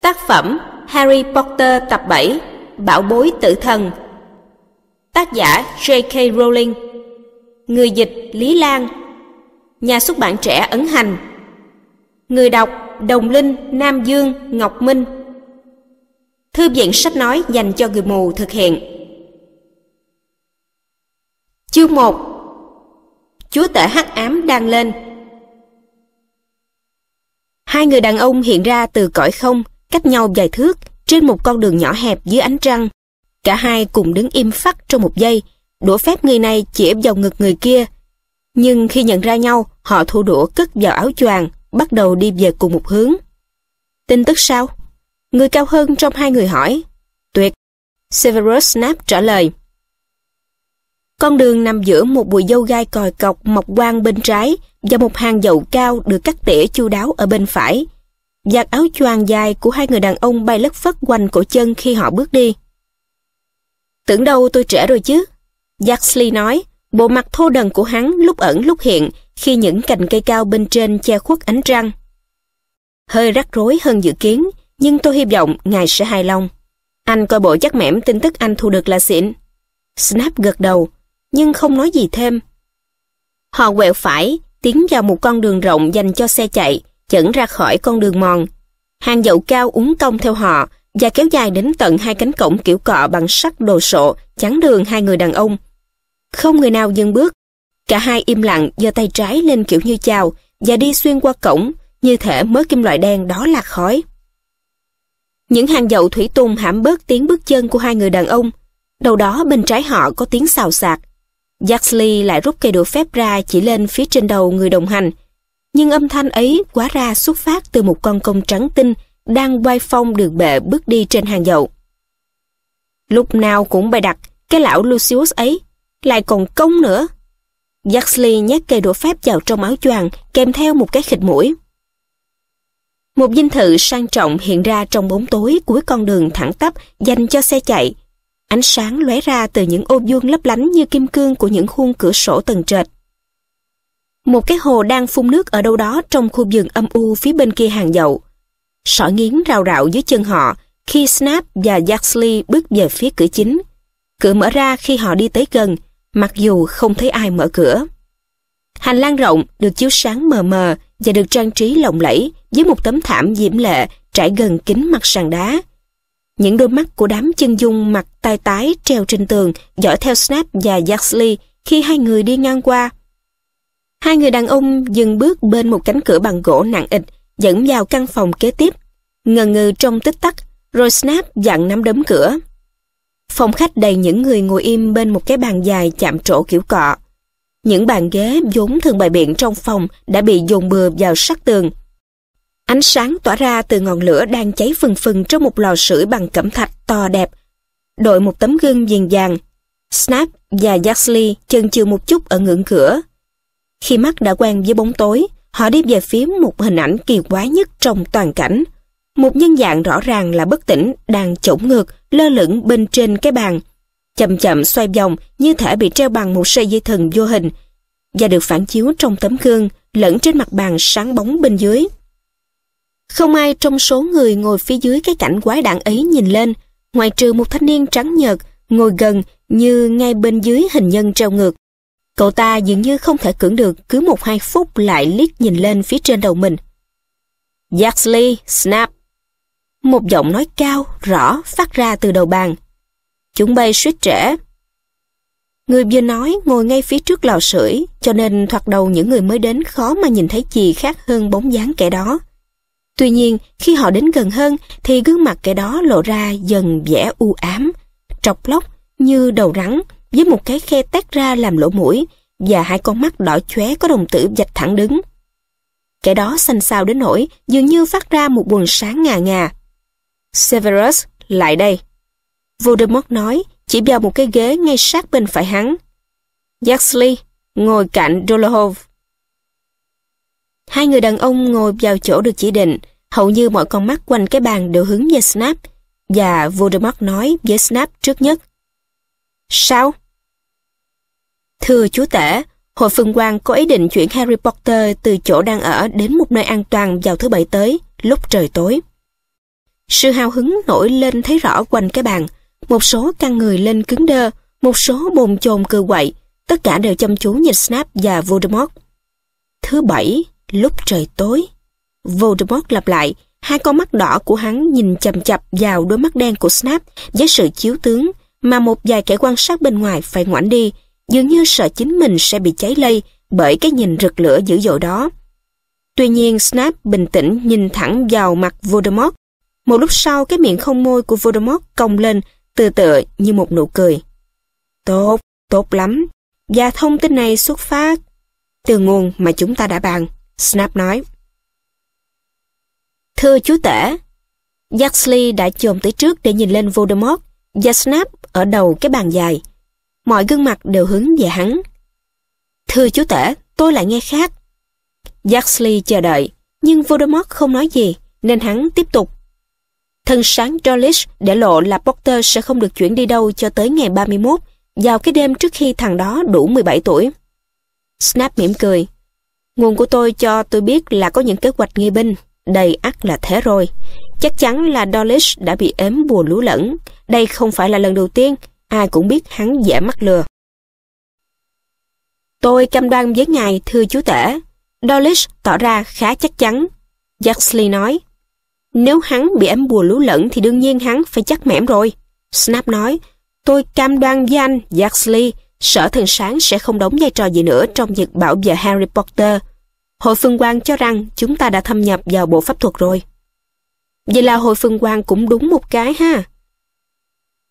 Tác phẩm Harry Potter tập 7 Bảo bối tử thần Tác giả J.K. Rowling Người dịch Lý Lan Nhà xuất bản trẻ ấn hành Người đọc Đồng Linh, Nam Dương, Ngọc Minh Thư viện sách nói dành cho người mù thực hiện Chương 1 Chúa tể hắc ám đang lên Hai người đàn ông hiện ra từ cõi không cách nhau vài thước, trên một con đường nhỏ hẹp dưới ánh trăng. Cả hai cùng đứng im phắt trong một giây, đũa phép người này chỉ vào ngực người kia. Nhưng khi nhận ra nhau, họ thu đũa cất vào áo choàng, bắt đầu đi về cùng một hướng. Tin tức sao? Người cao hơn trong hai người hỏi. Tuyệt. Severus Snape trả lời. Con đường nằm giữa một bụi dâu gai còi cọc mọc quang bên trái và một hàng dậu cao được cắt tỉa chu đáo ở bên phải. Giặt áo choàng dài của hai người đàn ông bay lất phất quanh cổ chân khi họ bước đi. Tưởng đâu tôi trẻ rồi chứ? Yaxley nói, bộ mặt thô đần của hắn lúc ẩn lúc hiện khi những cành cây cao bên trên che khuất ánh trăng. Hơi rắc rối hơn dự kiến, nhưng tôi hy vọng ngài sẽ hài lòng. Anh coi bộ chắc mẻm tin tức anh thu được là xịn. Snap gật đầu, nhưng không nói gì thêm. Họ quẹo phải, tiến vào một con đường rộng dành cho xe chạy, chẩn ra khỏi con đường mòn. Hàng dậu cao uống cong theo họ và kéo dài đến tận hai cánh cổng kiểu cọ bằng sắt đồ sộ chắn đường hai người đàn ông. Không người nào dừng bước. Cả hai im lặng giơ tay trái lên kiểu như chào và đi xuyên qua cổng như thể mớ kim loại đen đó là khói. Những hàng dậu thủy tùng hãm bớt tiếng bước chân của hai người đàn ông. Đầu đó bên trái họ có tiếng xào xạc. Jaxley lại rút cây đũa phép ra chỉ lên phía trên đầu người đồng hành nhưng âm thanh ấy quá ra xuất phát từ một con công trắng tinh đang quay phong đường bệ bước đi trên hàng dậu. Lúc nào cũng bày đặt, cái lão Lucius ấy lại còn công nữa. Yaxley nhét cây đũa phép vào trong áo choàng kèm theo một cái khịt mũi. Một dinh thự sang trọng hiện ra trong bóng tối cuối con đường thẳng tắp dành cho xe chạy. Ánh sáng lóe ra từ những ô vuông lấp lánh như kim cương của những khuôn cửa sổ tầng trệt. Một cái hồ đang phun nước ở đâu đó trong khu vườn âm u phía bên kia hàng dậu. Sỏi nghiến rào rạo dưới chân họ khi Snap và Jaxley bước về phía cửa chính. Cửa mở ra khi họ đi tới gần, mặc dù không thấy ai mở cửa. Hành lang rộng được chiếu sáng mờ mờ và được trang trí lộng lẫy với một tấm thảm diễm lệ trải gần kính mặt sàn đá. Những đôi mắt của đám chân dung mặt tai tái treo trên tường dõi theo Snap và Jaxley khi hai người đi ngang qua. Hai người đàn ông dừng bước bên một cánh cửa bằng gỗ nặng ịch dẫn vào căn phòng kế tiếp. Ngần ngừ trong tích tắc, rồi Snap dặn nắm đấm cửa. Phòng khách đầy những người ngồi im bên một cái bàn dài chạm trổ kiểu cọ. Những bàn ghế vốn thường bày biện trong phòng đã bị dồn bừa vào sát tường. Ánh sáng tỏa ra từ ngọn lửa đang cháy phừng phừng trong một lò sưởi bằng cẩm thạch to đẹp. Đội một tấm gương viền vàng. Snap và jaxley chân chừ một chút ở ngưỡng cửa, khi mắt đã quen với bóng tối, họ đi về phía một hình ảnh kỳ quái nhất trong toàn cảnh. Một nhân dạng rõ ràng là bất tỉnh, đang chổng ngược, lơ lửng bên trên cái bàn. Chậm chậm xoay vòng như thể bị treo bằng một sợi dây thần vô hình và được phản chiếu trong tấm gương lẫn trên mặt bàn sáng bóng bên dưới. Không ai trong số người ngồi phía dưới cái cảnh quái đản ấy nhìn lên, ngoài trừ một thanh niên trắng nhợt ngồi gần như ngay bên dưới hình nhân treo ngược. Cậu ta dường như không thể cưỡng được, cứ một hai phút lại liếc nhìn lên phía trên đầu mình. Yaxley, snap! Một giọng nói cao, rõ, phát ra từ đầu bàn. Chúng bay suýt trễ. Người vừa nói ngồi ngay phía trước lò sưởi, cho nên thoạt đầu những người mới đến khó mà nhìn thấy gì khác hơn bóng dáng kẻ đó. Tuy nhiên, khi họ đến gần hơn thì gương mặt kẻ đó lộ ra dần vẻ u ám, trọc lóc như đầu rắn, với một cái khe tét ra làm lỗ mũi và hai con mắt đỏ chóe có đồng tử dạch thẳng đứng. kẻ đó xanh xao đến nỗi dường như phát ra một buồn sáng ngà ngà. Severus, lại đây. Voldemort nói, chỉ vào một cái ghế ngay sát bên phải hắn. Yaxley, ngồi cạnh Dolohov. Hai người đàn ông ngồi vào chỗ được chỉ định, hầu như mọi con mắt quanh cái bàn đều hướng về Snap, và Voldemort nói với Snap trước nhất. Sao? Thưa chú tể, Hội Phương quan có ý định chuyển Harry Potter từ chỗ đang ở đến một nơi an toàn vào thứ bảy tới, lúc trời tối. Sự hào hứng nổi lên thấy rõ quanh cái bàn. Một số căng người lên cứng đơ, một số bồn chồn cười quậy. Tất cả đều chăm chú nhìn Snap và Voldemort. Thứ bảy, lúc trời tối. Voldemort lặp lại, hai con mắt đỏ của hắn nhìn chầm chập vào đôi mắt đen của Snap với sự chiếu tướng mà một vài kẻ quan sát bên ngoài phải ngoảnh đi dường như sợ chính mình sẽ bị cháy lây bởi cái nhìn rực lửa dữ dội đó. Tuy nhiên Snap bình tĩnh nhìn thẳng vào mặt Voldemort. Một lúc sau cái miệng không môi của Voldemort cong lên từ tựa như một nụ cười. Tốt, tốt lắm. Và thông tin này xuất phát từ nguồn mà chúng ta đã bàn, Snap nói. Thưa chú tể, Yaxley đã chồm tới trước để nhìn lên Voldemort và Snap ở đầu cái bàn dài mọi gương mặt đều hướng về hắn. Thưa chú tể, tôi lại nghe khác. Yaxley chờ đợi, nhưng Voldemort không nói gì, nên hắn tiếp tục. Thân sáng Dolish để lộ là Potter sẽ không được chuyển đi đâu cho tới ngày 31, vào cái đêm trước khi thằng đó đủ 17 tuổi. Snap mỉm cười. Nguồn của tôi cho tôi biết là có những kế hoạch nghi binh, đầy ắt là thế rồi. Chắc chắn là Dolish đã bị ếm bùa lú lẫn. Đây không phải là lần đầu tiên, ai cũng biết hắn dễ mắc lừa. Tôi cam đoan với ngài, thưa chú tể. Dolish tỏ ra khá chắc chắn. Jaxley nói, nếu hắn bị ấm bùa lú lẫn thì đương nhiên hắn phải chắc mẻm rồi. Snap nói, tôi cam đoan với anh, Jaxley, sở thần sáng sẽ không đóng vai trò gì nữa trong việc bảo vệ Harry Potter. Hội phương quan cho rằng chúng ta đã thâm nhập vào bộ pháp thuật rồi. Vậy là hội phương quan cũng đúng một cái ha,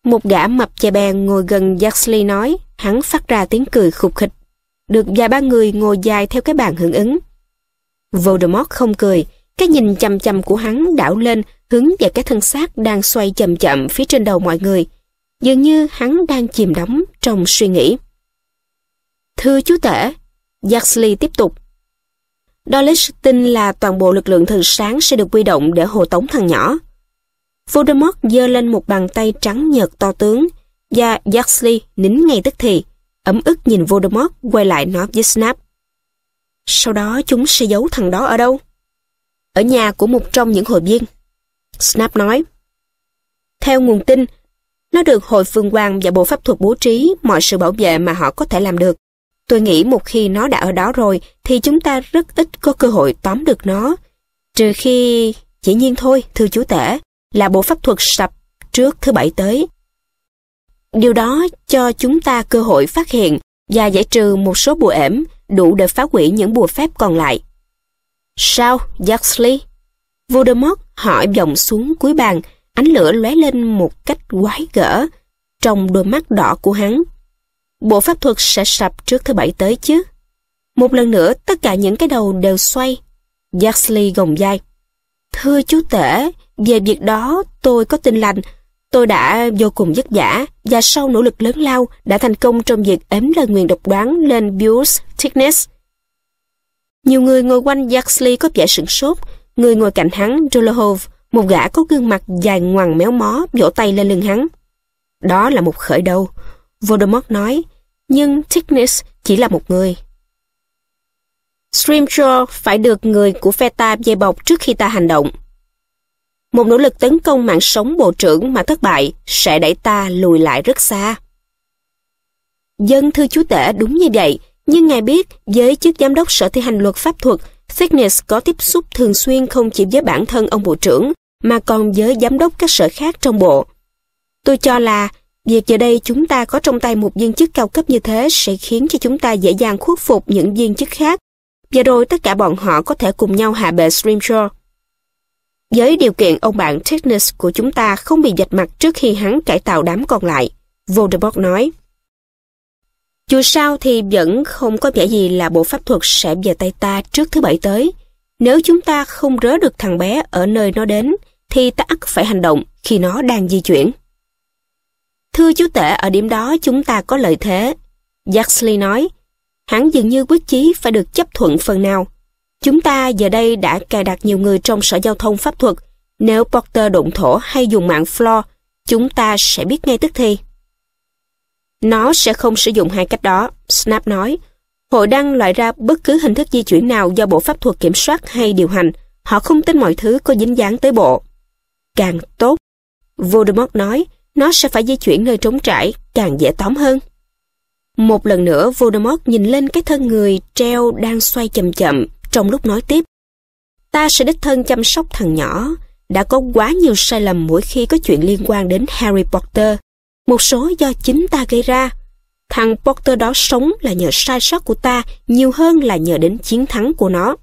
một gã mập chè bèn ngồi gần Yaxley nói, hắn phát ra tiếng cười khục khịch. Được vài ba người ngồi dài theo cái bàn hưởng ứng. Voldemort không cười, cái nhìn chầm chầm của hắn đảo lên hướng về cái thân xác đang xoay chậm chậm phía trên đầu mọi người. Dường như hắn đang chìm đắm trong suy nghĩ. Thưa chú tể, Yaxley tiếp tục. Dawlish tin là toàn bộ lực lượng thần sáng sẽ được quy động để hộ tống thằng nhỏ. Voldemort giơ lên một bàn tay trắng nhợt to tướng và Yaxley nín ngay tức thì, ấm ức nhìn Voldemort quay lại nói với Snap. Sau đó chúng sẽ giấu thằng đó ở đâu? Ở nhà của một trong những hội viên. Snap nói. Theo nguồn tin, nó được hội phương quang và bộ pháp thuật bố trí mọi sự bảo vệ mà họ có thể làm được. Tôi nghĩ một khi nó đã ở đó rồi thì chúng ta rất ít có cơ hội tóm được nó. Trừ khi... Dĩ nhiên thôi, thưa chú tể, là bộ pháp thuật sập trước thứ bảy tới. Điều đó cho chúng ta cơ hội phát hiện và giải trừ một số bùa ểm đủ để phá hủy những bùa phép còn lại. Sao, Yaxley? Voldemort hỏi vọng xuống cuối bàn, ánh lửa lóe lên một cách quái gở trong đôi mắt đỏ của hắn. Bộ pháp thuật sẽ sập trước thứ bảy tới chứ. Một lần nữa tất cả những cái đầu đều xoay. Yaxley gồng dai. Thưa chú tể, về việc đó, tôi có tin lành. Tôi đã vô cùng vất vả và sau nỗ lực lớn lao đã thành công trong việc ếm lời nguyền độc đoán lên Buse Thickness. Nhiều người ngồi quanh Yaxley có vẻ sửng sốt. Người ngồi cạnh hắn, Dolohov, một gã có gương mặt dài ngoằng méo mó, vỗ tay lên lưng hắn. Đó là một khởi đầu, Voldemort nói, nhưng Thickness chỉ là một người. Scrimshaw phải được người của phe ta dây bọc trước khi ta hành động, một nỗ lực tấn công mạng sống bộ trưởng mà thất bại sẽ đẩy ta lùi lại rất xa. Dân thư chú tể đúng như vậy, nhưng ngài biết với chức giám đốc sở thi hành luật pháp thuật, Thickness có tiếp xúc thường xuyên không chỉ với bản thân ông bộ trưởng, mà còn với giám đốc các sở khác trong bộ. Tôi cho là Việc giờ đây chúng ta có trong tay một viên chức cao cấp như thế sẽ khiến cho chúng ta dễ dàng khuất phục những viên chức khác. Và rồi tất cả bọn họ có thể cùng nhau hạ bệ Scrimshaw với điều kiện ông bạn Technus của chúng ta không bị dạch mặt trước khi hắn cải tạo đám còn lại, Voldemort nói. Dù sao thì vẫn không có vẻ gì là bộ pháp thuật sẽ về tay ta trước thứ bảy tới. Nếu chúng ta không rớ được thằng bé ở nơi nó đến, thì ta ắt phải hành động khi nó đang di chuyển. Thưa chú tể, ở điểm đó chúng ta có lợi thế. Yaxley nói, hắn dường như quyết chí phải được chấp thuận phần nào Chúng ta giờ đây đã cài đặt nhiều người trong sở giao thông pháp thuật. Nếu Porter đụng thổ hay dùng mạng floor, chúng ta sẽ biết ngay tức thì. Nó sẽ không sử dụng hai cách đó, Snap nói. Hội đăng loại ra bất cứ hình thức di chuyển nào do bộ pháp thuật kiểm soát hay điều hành. Họ không tin mọi thứ có dính dáng tới bộ. Càng tốt. Voldemort nói, nó sẽ phải di chuyển nơi trống trải, càng dễ tóm hơn. Một lần nữa Voldemort nhìn lên cái thân người treo đang xoay chậm chậm trong lúc nói tiếp. Ta sẽ đích thân chăm sóc thằng nhỏ. Đã có quá nhiều sai lầm mỗi khi có chuyện liên quan đến Harry Potter. Một số do chính ta gây ra. Thằng Potter đó sống là nhờ sai sót của ta nhiều hơn là nhờ đến chiến thắng của nó.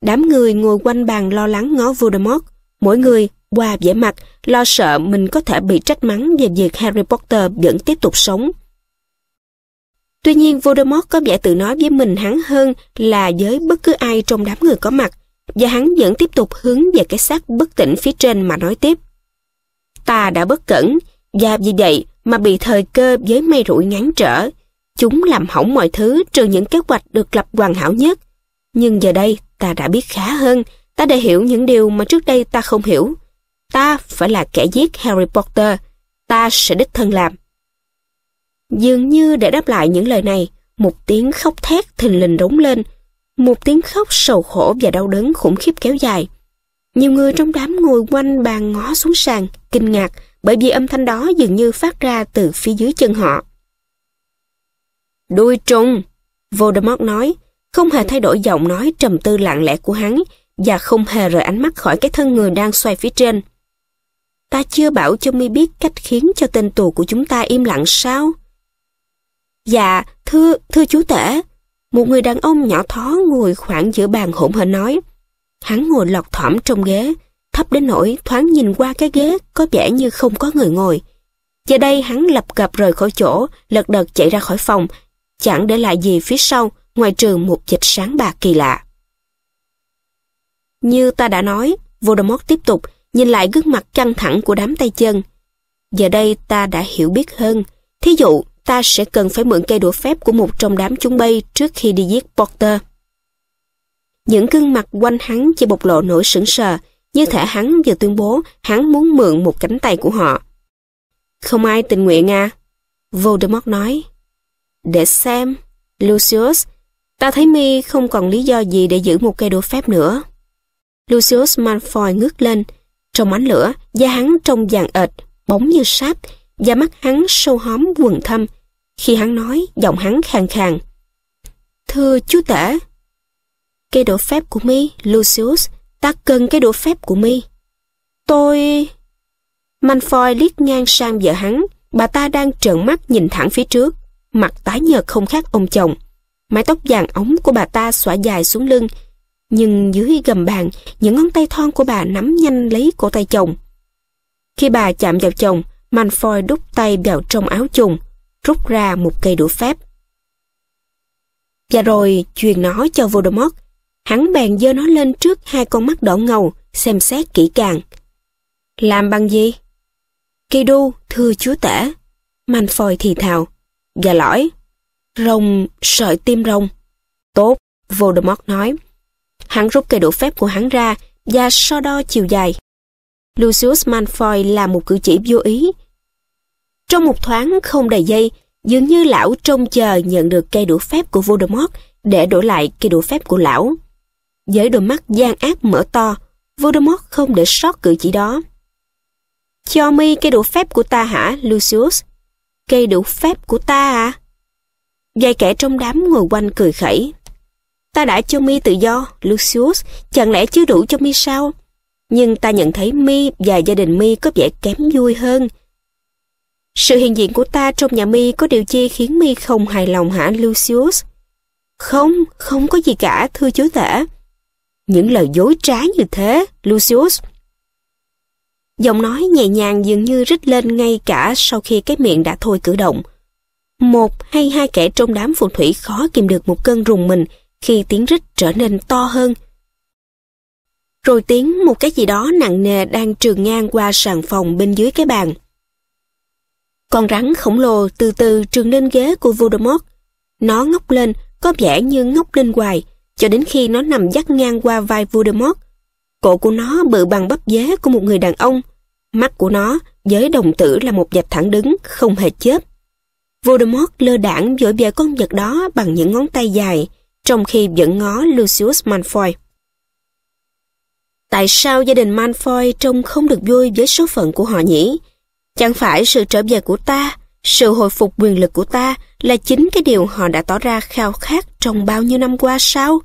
Đám người ngồi quanh bàn lo lắng ngó Voldemort. Mỗi người qua vẻ mặt, lo sợ mình có thể bị trách mắng về việc Harry Potter vẫn tiếp tục sống. Tuy nhiên Voldemort có vẻ tự nói với mình hắn hơn là với bất cứ ai trong đám người có mặt và hắn vẫn tiếp tục hướng về cái xác bất tỉnh phía trên mà nói tiếp. Ta đã bất cẩn và vì vậy mà bị thời cơ với mây rủi ngắn trở. Chúng làm hỏng mọi thứ trừ những kế hoạch được lập hoàn hảo nhất. Nhưng giờ đây ta đã biết khá hơn, ta đã hiểu những điều mà trước đây ta không hiểu. Ta phải là kẻ giết Harry Potter, ta sẽ đích thân làm. Dường như để đáp lại những lời này, một tiếng khóc thét thình lình rống lên, một tiếng khóc sầu khổ và đau đớn khủng khiếp kéo dài. Nhiều người trong đám ngồi quanh bàn ngó xuống sàn, kinh ngạc bởi vì âm thanh đó dường như phát ra từ phía dưới chân họ. Đuôi trùng, Voldemort nói, không hề thay đổi giọng nói trầm tư lặng lẽ của hắn và không hề rời ánh mắt khỏi cái thân người đang xoay phía trên. Ta chưa bảo cho mi biết cách khiến cho tên tù của chúng ta im lặng sao? Dạ, thưa, thưa chú tể. Một người đàn ông nhỏ thó ngồi khoảng giữa bàn hỗn hển nói. Hắn ngồi lọt thỏm trong ghế, thấp đến nỗi thoáng nhìn qua cái ghế có vẻ như không có người ngồi. Giờ đây hắn lập cập rời khỏi chỗ, lật đật chạy ra khỏi phòng, chẳng để lại gì phía sau ngoài trừ một dịch sáng bạc kỳ lạ. Như ta đã nói, Voldemort tiếp tục nhìn lại gương mặt căng thẳng của đám tay chân. Giờ đây ta đã hiểu biết hơn. Thí dụ ta sẽ cần phải mượn cây đũa phép của một trong đám chúng bay trước khi đi giết Porter. Những gương mặt quanh hắn chỉ bộc lộ nỗi sững sờ, như thể hắn vừa tuyên bố hắn muốn mượn một cánh tay của họ. Không ai tình nguyện à? Voldemort nói. Để xem, Lucius, ta thấy mi không còn lý do gì để giữ một cây đũa phép nữa. Lucius Malfoy ngước lên, trong ánh lửa, da hắn trông vàng ệt, bóng như sáp, da mắt hắn sâu hóm quần thâm, khi hắn nói, giọng hắn khàn khàn. Thưa chú tể, cái đũa phép của mi, Lucius, ta cần cái đũa phép của mi. Tôi... Manfoy liếc ngang sang vợ hắn, bà ta đang trợn mắt nhìn thẳng phía trước, mặt tái nhợt không khác ông chồng. Mái tóc vàng ống của bà ta xõa dài xuống lưng, nhưng dưới gầm bàn, những ngón tay thon của bà nắm nhanh lấy cổ tay chồng. Khi bà chạm vào chồng, Manfoy đút tay vào trong áo chùng, rút ra một cây đũa phép. Và rồi truyền nó cho Voldemort, hắn bèn dơ nó lên trước hai con mắt đỏ ngầu, xem xét kỹ càng. Làm bằng gì? Kỳ đu, thưa chúa tể. Manh phòi thì thào. Gà lõi. Rồng, sợi tim rồng. Tốt, Voldemort nói. Hắn rút cây đũa phép của hắn ra và so đo chiều dài. Lucius Manfoy là một cử chỉ vô ý, trong một thoáng không đầy giây, dường như lão trông chờ nhận được cây đũa phép của Voldemort để đổi lại cây đũa phép của lão. Với đôi mắt gian ác mở to, Voldemort không để sót cử chỉ đó. Cho mi cây đũa phép của ta hả, Lucius? Cây đũa phép của ta à? Vài kẻ trong đám ngồi quanh cười khẩy. Ta đã cho mi tự do, Lucius, chẳng lẽ chưa đủ cho mi sao? Nhưng ta nhận thấy mi và gia đình mi có vẻ kém vui hơn, sự hiện diện của ta trong nhà mi có điều chi khiến mi không hài lòng hả Lucius? Không, không có gì cả, thưa chúa tể. Những lời dối trá như thế, Lucius. Giọng nói nhẹ nhàng dường như rít lên ngay cả sau khi cái miệng đã thôi cử động. Một hay hai kẻ trong đám phù thủy khó kìm được một cơn rùng mình khi tiếng rít trở nên to hơn. Rồi tiếng một cái gì đó nặng nề đang trường ngang qua sàn phòng bên dưới cái bàn. Con rắn khổng lồ từ từ trường lên ghế của Voldemort. Nó ngóc lên, có vẻ như ngóc lên hoài, cho đến khi nó nằm dắt ngang qua vai Voldemort. Cổ của nó bự bằng bắp dế của một người đàn ông. Mắt của nó với đồng tử là một dạch thẳng đứng, không hề chớp. Voldemort lơ đảng dội về con vật đó bằng những ngón tay dài, trong khi vẫn ngó Lucius Malfoy. Tại sao gia đình Malfoy trông không được vui với số phận của họ nhỉ? Chẳng phải sự trở về của ta, sự hồi phục quyền lực của ta là chính cái điều họ đã tỏ ra khao khát trong bao nhiêu năm qua sao?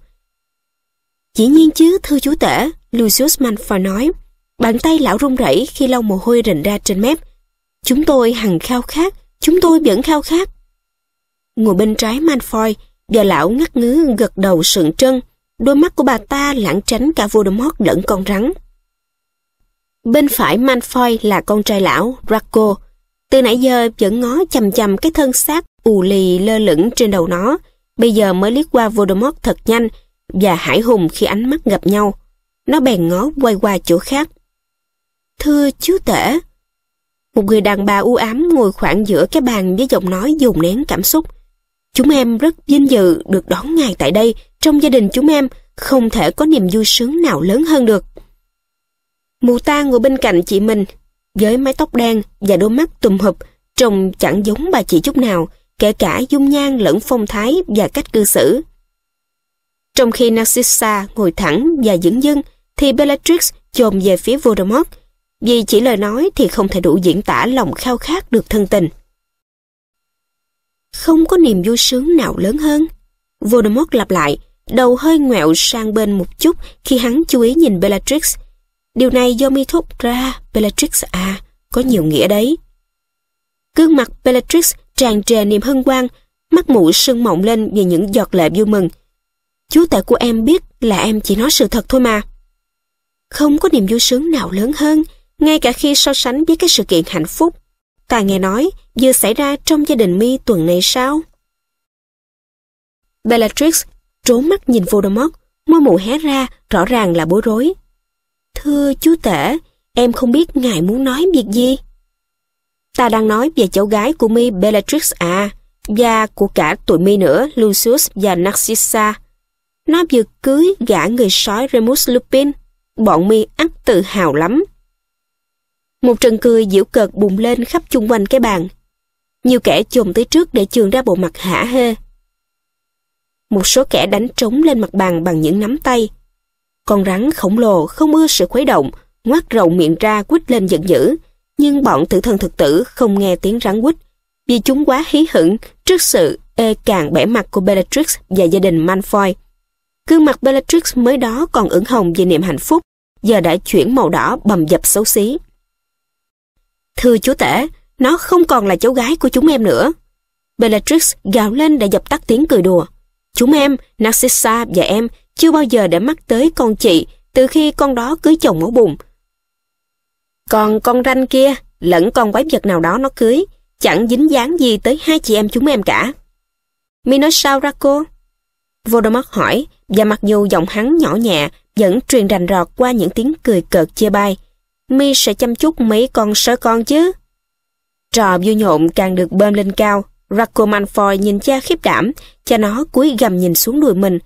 Dĩ nhiên chứ, thưa chú tể, Lucius Manford nói. Bàn tay lão run rẩy khi lau mồ hôi rình ra trên mép. Chúng tôi hằng khao khát, chúng tôi vẫn khao khát. Ngồi bên trái Manfoy, và lão ngắt ngứ gật đầu sượng chân, đôi mắt của bà ta lãng tránh cả Voldemort lẫn con rắn. Bên phải Malfoy là con trai lão, Draco. Từ nãy giờ vẫn ngó chầm chầm cái thân xác ù lì lơ lửng trên đầu nó. Bây giờ mới liếc qua Voldemort thật nhanh và Hải Hùng khi ánh mắt gặp nhau. Nó bèn ngó quay qua chỗ khác. Thưa chú tể, một người đàn bà u ám ngồi khoảng giữa cái bàn với giọng nói dùng nén cảm xúc. Chúng em rất vinh dự được đón ngài tại đây, trong gia đình chúng em không thể có niềm vui sướng nào lớn hơn được. Mụ ta ngồi bên cạnh chị mình, với mái tóc đen và đôi mắt tùm hụp, trông chẳng giống bà chị chút nào, kể cả dung nhan lẫn phong thái và cách cư xử. Trong khi Narcissa ngồi thẳng và dững dưng, thì Bellatrix chồm về phía Voldemort, vì chỉ lời nói thì không thể đủ diễn tả lòng khao khát được thân tình. Không có niềm vui sướng nào lớn hơn. Voldemort lặp lại, đầu hơi ngoẹo sang bên một chút khi hắn chú ý nhìn Bellatrix, Điều này do mi thúc ra Bellatrix à, có nhiều nghĩa đấy. Gương mặt Bellatrix tràn trề niềm hân hoan, mắt mũi sưng mộng lên vì những giọt lệ vui mừng. Chú tể của em biết là em chỉ nói sự thật thôi mà. Không có niềm vui sướng nào lớn hơn, ngay cả khi so sánh với cái sự kiện hạnh phúc. Tà nghe nói vừa xảy ra trong gia đình mi tuần này sao? Bellatrix trốn mắt nhìn Voldemort, môi mụ hé ra rõ ràng là bối rối. Thưa chú tể, em không biết ngài muốn nói việc gì. Ta đang nói về cháu gái của mi Bellatrix à, và của cả tụi mi nữa Lucius và Narcissa. Nó vừa cưới gã người sói Remus Lupin, bọn mi ăn tự hào lắm. Một trận cười giễu cợt bùng lên khắp chung quanh cái bàn. Nhiều kẻ chồm tới trước để trường ra bộ mặt hả hê. Một số kẻ đánh trống lên mặt bàn bằng những nắm tay, con rắn khổng lồ không ưa sự khuấy động, ngoác rộng miệng ra quýt lên giận dữ. Nhưng bọn tử thần thực tử không nghe tiếng rắn quýt, vì chúng quá hí hửng trước sự ê càng bẻ mặt của Bellatrix và gia đình manfoy Gương mặt Bellatrix mới đó còn ửng hồng vì niềm hạnh phúc, giờ đã chuyển màu đỏ bầm dập xấu xí. Thưa chúa tể, nó không còn là cháu gái của chúng em nữa. Bellatrix gào lên để dập tắt tiếng cười đùa. Chúng em, Narcissa và em chưa bao giờ để mắt tới con chị từ khi con đó cưới chồng ở bùn. Còn con ranh kia, lẫn con quái vật nào đó nó cưới, chẳng dính dáng gì tới hai chị em chúng em cả. Mi nói sao ra cô? Voldemort hỏi, và mặc dù giọng hắn nhỏ nhẹ, vẫn truyền rành rọt qua những tiếng cười cợt chê bai. Mi sẽ chăm chút mấy con sói con chứ. Trò vui nhộn càng được bơm lên cao, Draco Malfoy nhìn cha khiếp đảm, cha nó cúi gầm nhìn xuống đùi mình,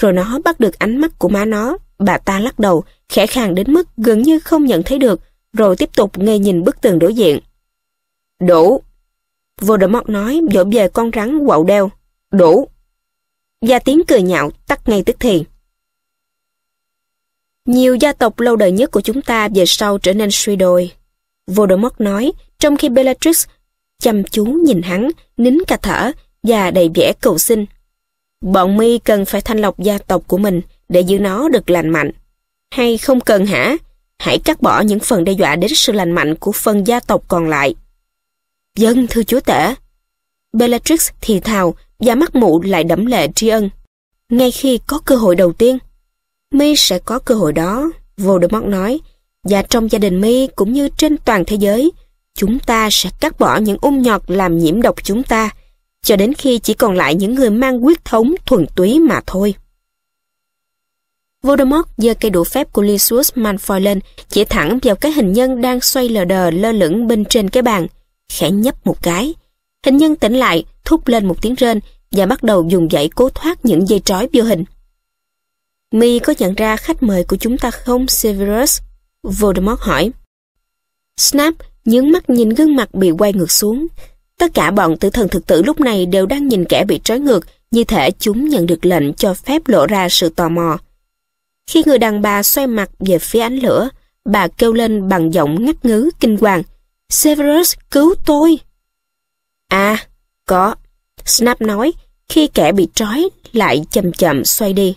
rồi nó bắt được ánh mắt của má nó, bà ta lắc đầu, khẽ khàng đến mức gần như không nhận thấy được, rồi tiếp tục ngây nhìn bức tường đối diện. Đủ! Voldemort nói dỗ về con rắn quậu đeo. Đủ! Gia tiếng cười nhạo tắt ngay tức thì. Nhiều gia tộc lâu đời nhất của chúng ta về sau trở nên suy đồi. Voldemort nói, trong khi Bellatrix chăm chú nhìn hắn, nín cả thở và đầy vẻ cầu xin. Bọn mi cần phải thanh lọc gia tộc của mình để giữ nó được lành mạnh. Hay không cần hả? Hãy cắt bỏ những phần đe dọa đến sự lành mạnh của phần gia tộc còn lại. Dân vâng, thưa chúa tể. Bellatrix thì thào và mắt mụ lại đẫm lệ tri ân. Ngay khi có cơ hội đầu tiên, mi sẽ có cơ hội đó, Voldemort nói. Và trong gia đình mi cũng như trên toàn thế giới, chúng ta sẽ cắt bỏ những ung nhọt làm nhiễm độc chúng ta cho đến khi chỉ còn lại những người mang quyết thống thuần túy mà thôi. Voldemort giơ cây đũa phép của Lucius Malfoy lên, chỉ thẳng vào cái hình nhân đang xoay lờ đờ lơ lửng bên trên cái bàn, khẽ nhấp một cái. Hình nhân tỉnh lại, thúc lên một tiếng rên và bắt đầu dùng dãy cố thoát những dây trói vô hình. Mi có nhận ra khách mời của chúng ta không, Severus? Voldemort hỏi. Snap nhướng mắt nhìn gương mặt bị quay ngược xuống. Tất cả bọn tử thần thực tử lúc này đều đang nhìn kẻ bị trói ngược, như thể chúng nhận được lệnh cho phép lộ ra sự tò mò. Khi người đàn bà xoay mặt về phía ánh lửa, bà kêu lên bằng giọng ngắt ngứ kinh hoàng. Severus cứu tôi! À, có. Snap nói, khi kẻ bị trói lại chậm chậm xoay đi.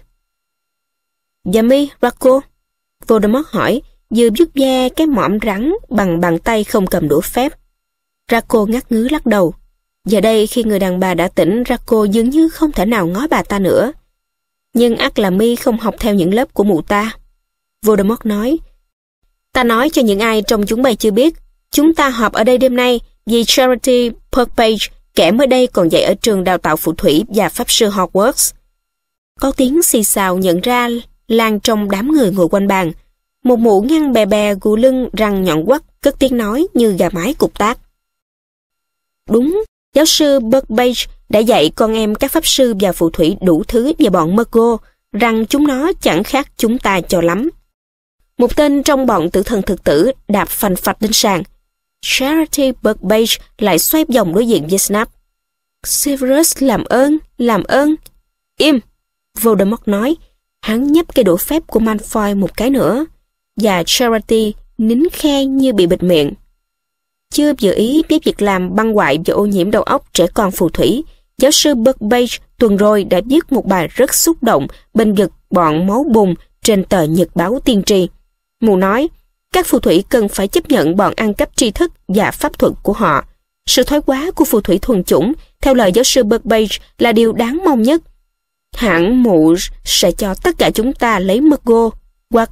Yami, Racco? Voldemort hỏi, vừa dứt ve cái mõm rắn bằng bàn tay không cầm đũa phép. Raco ngắt ngứ lắc đầu. Giờ đây khi người đàn bà đã tỉnh, Raco dường như không thể nào ngó bà ta nữa. Nhưng Aklami không học theo những lớp của mụ ta. Voldemort nói, Ta nói cho những ai trong chúng bay chưa biết, chúng ta họp ở đây đêm nay vì Charity Purpage kẻ mới đây còn dạy ở trường đào tạo phụ thủy và pháp sư Hogwarts. Có tiếng xì xào nhận ra lan trong đám người ngồi quanh bàn. Một mụ ngăn bè bè gù lưng răng nhọn quắt cất tiếng nói như gà mái cục tác. Đúng, giáo sư Burbage đã dạy con em các pháp sư và phù thủy đủ thứ về bọn Mergo, rằng chúng nó chẳng khác chúng ta cho lắm. Một tên trong bọn tử thần thực tử đạp phành phạch lên sàn. Charity Burbage lại xoay vòng đối diện với Snap. Severus làm ơn, làm ơn. Im, Voldemort nói. Hắn nhấp cây đũa phép của Malfoy một cái nữa. Và Charity nín khe như bị bịt miệng chưa vừa ý biết việc làm băng hoại và ô nhiễm đầu óc trẻ con phù thủy, giáo sư Buckbage tuần rồi đã viết một bài rất xúc động bên vực bọn máu bùng trên tờ Nhật báo Tiên tri. Mù nói, các phù thủy cần phải chấp nhận bọn ăn cắp tri thức và pháp thuật của họ. Sự thoái quá của phù thủy thuần chủng, theo lời giáo sư Buckbage, là điều đáng mong nhất. Hãng mụ sẽ cho tất cả chúng ta lấy mực gô, hoặc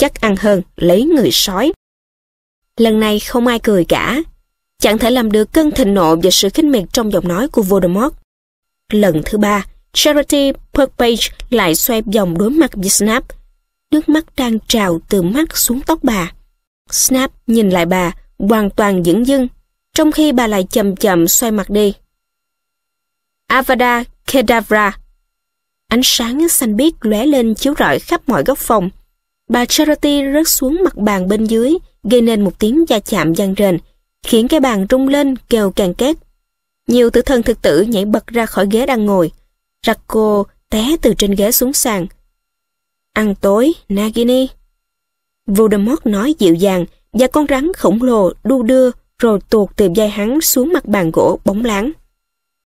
chắc ăn hơn lấy người sói lần này không ai cười cả. Chẳng thể làm được cơn thịnh nộ và sự khinh miệt trong giọng nói của Voldemort. Lần thứ ba, Charity Purpage lại xoay vòng đối mặt với Snap. Nước mắt đang trào từ mắt xuống tóc bà. Snap nhìn lại bà, hoàn toàn dững dưng, trong khi bà lại chậm chậm xoay mặt đi. Avada Kedavra Ánh sáng xanh biếc lóe lên chiếu rọi khắp mọi góc phòng. Bà Charity rớt xuống mặt bàn bên dưới, gây nên một tiếng da chạm gian rền, khiến cái bàn rung lên kêu càng két. Nhiều tử thần thực tử nhảy bật ra khỏi ghế đang ngồi. Racco té từ trên ghế xuống sàn. Ăn tối, Nagini. Voldemort nói dịu dàng và con rắn khổng lồ đu đưa rồi tuột từ vai hắn xuống mặt bàn gỗ bóng láng.